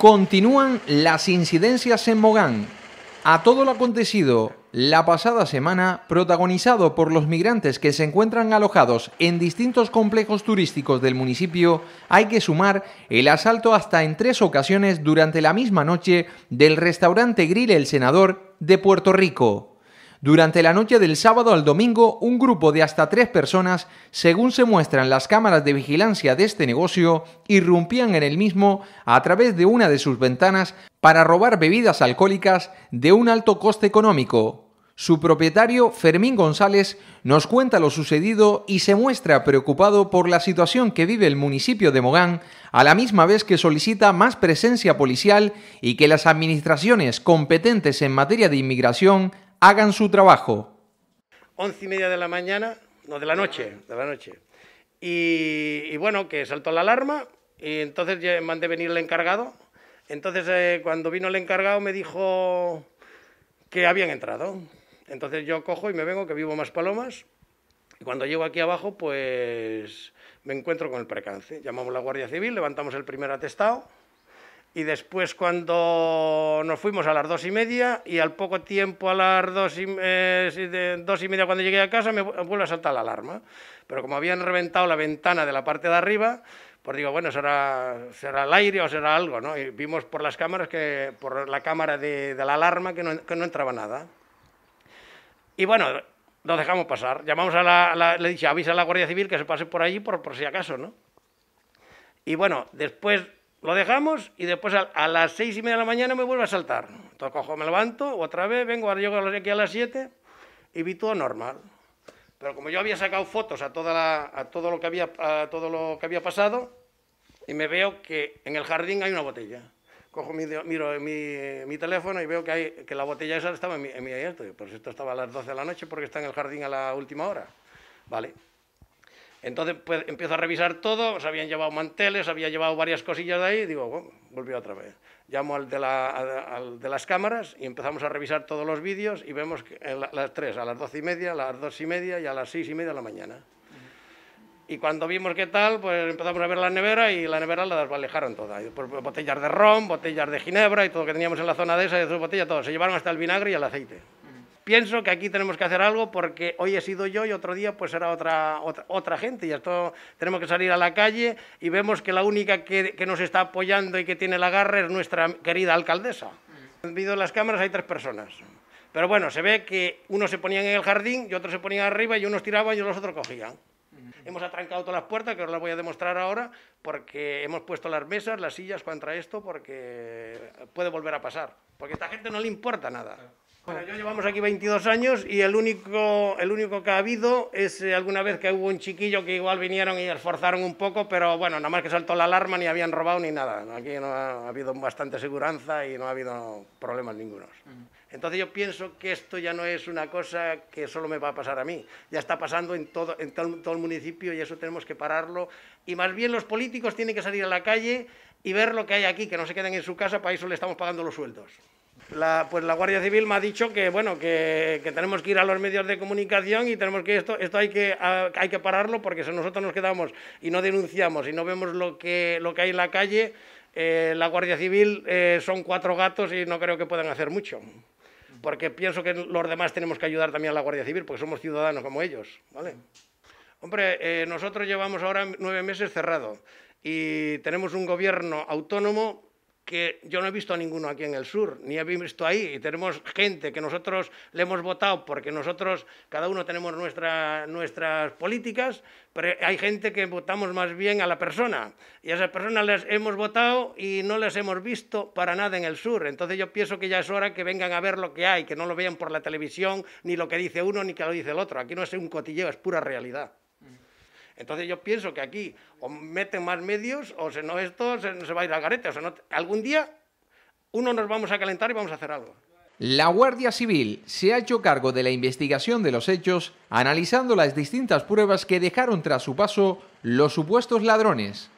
Continúan las incidencias en Mogán. A todo lo acontecido la pasada semana, protagonizado por los migrantes que se encuentran alojados en distintos complejos turísticos del municipio, hay que sumar el asalto hasta en tres ocasiones durante la misma noche del restaurante Grill El Senador de Puerto Rico. Durante la noche del sábado al domingo, un grupo de hasta tres personas, según se muestran las cámaras de vigilancia de este negocio, irrumpían en el mismo a través de una de sus ventanas para robar bebidas alcohólicas de un alto coste económico. Su propietario, Fermín González, nos cuenta lo sucedido y se muestra preocupado por la situación que vive el municipio de Mogán, a la misma vez que solicita más presencia policial y que las administraciones competentes en materia de inmigración hagan su trabajo. Once y media de la mañana, no, de la noche, de la noche. Y, bueno, que saltó la alarma y entonces mandé venir el encargado. Entonces eh, cuando vino el encargado me dijo que habían entrado. Entonces yo cojo y me vengo, que vivo más palomas. Y cuando llego aquí abajo, pues me encuentro con el percance. Llamamos a la Guardia Civil, levantamos el primer atestado y después cuando nos fuimos a las dos y media y al poco tiempo a las dos y, eh, dos y media cuando llegué a casa me vuelve a saltar la alarma. Pero como habían reventado la ventana de la parte de arriba, pues digo, bueno, será, será el aire o será algo, ¿no? Y vimos por las cámaras, que por la cámara de, la alarma que no, entraba nada. Y bueno, nos dejamos pasar. Llamamos a la, le dije, avisa a la Guardia Civil que se pase por allí por, por si acaso, ¿no? Y bueno, después lo dejamos y después a, las seis y media de la mañana me vuelve a saltar. Entonces cojo, me levanto, otra vez, vengo, ahora llego aquí a las siete y vi todo normal. Pero como yo había sacado fotos a, toda a, todo lo que había, a todo lo que había pasado, y me veo que en el jardín hay una botella. Cojo mi, miro mi, mi teléfono y veo que, hay, que la botella esa estaba en mi, en mi esto. esto estaba a las 12 de la noche, porque está en el jardín a la última hora. Vale, entonces pues, empiezo a revisar todo, se habían llevado manteles, había llevado varias cosillas de ahí, digo, bueno, volvió otra vez. Llamo al de, las cámaras y empezamos a revisar todos los vídeos y vemos que eh, las tres, a las doce y media, a las dos y media y a las seis y media de la mañana. Y cuando vimos qué tal, pues empezamos a ver la nevera y la nevera la desvalejaron toda. botellas de ron, botellas de ginebra y todo lo que teníamos en la zona de esa, de esas botellas, todo. Se llevaron hasta el vinagre y el aceite pienso que aquí tenemos que hacer algo porque hoy he sido yo y otro día pues será otra, otra, gente y esto tenemos que salir a la calle y vemos que la única que, que nos está apoyando y que tiene la garra es nuestra querida alcaldesa. En vídeo las cámaras hay tres personas. Pero bueno, se ve que unos se ponían en el jardín y otros se ponían arriba y unos tiraban y los otros cogían. Hemos atrancado todas las puertas, que os las voy a demostrar ahora, porque hemos puesto las mesas, las sillas contra esto, porque puede volver a pasar. Porque a esta gente no le importa nada. Bueno, yo llevamos aquí 22 años y el único, el único que ha habido es eh, alguna vez que hubo un chiquillo que igual vinieron y esforzaron un poco, pero bueno, nada más que saltó la alarma ni habían robado ni nada. Aquí no ha, habido bastante seguridad y no ha habido problemas ningunos. Entonces yo pienso que esto ya no es una cosa que solo me va a pasar a mí, ya está pasando en todo, todo el municipio y eso tenemos que pararlo. Y más bien los políticos tienen que salir a la calle y ver lo que hay aquí, que no se queden en su casa, para eso le estamos pagando los sueldos la, pues la Guardia Civil me ha dicho que, bueno, que, tenemos que ir a los medios de comunicación y tenemos que esto, esto hay, que, hay que pararlo porque si nosotros nos quedamos y no denunciamos y no vemos lo que, lo que hay en la calle, eh, la Guardia Civil eh, son cuatro gatos y no creo que puedan hacer mucho. Porque pienso que los demás tenemos que ayudar también a la Guardia Civil, porque somos ciudadanos como ellos, ¿vale? Hombre, eh, nosotros llevamos ahora nueve meses cerrado y tenemos un gobierno autónomo que yo no he visto a ninguno aquí en el sur, ni he visto ahí. Y tenemos gente que nosotros le hemos votado porque nosotros, cada uno tenemos nuestras políticas, pero hay gente que votamos más bien a la persona. Y a esas personas les hemos votado y no les hemos visto para nada en el sur. Entonces yo pienso que ya es hora que vengan a ver lo que hay, que no lo vean por la televisión, ni lo que dice uno, ni que lo dice el otro. Aquí no es un cotilleo, es pura realidad. Entonces yo pienso que aquí o meten más medios o si no esto se, se va a ir al garete. O algún día uno nos vamos a calentar y vamos a hacer algo. La Guardia Civil se ha hecho cargo de la investigación de los hechos, analizando las distintas pruebas que dejaron tras su paso los supuestos ladrones.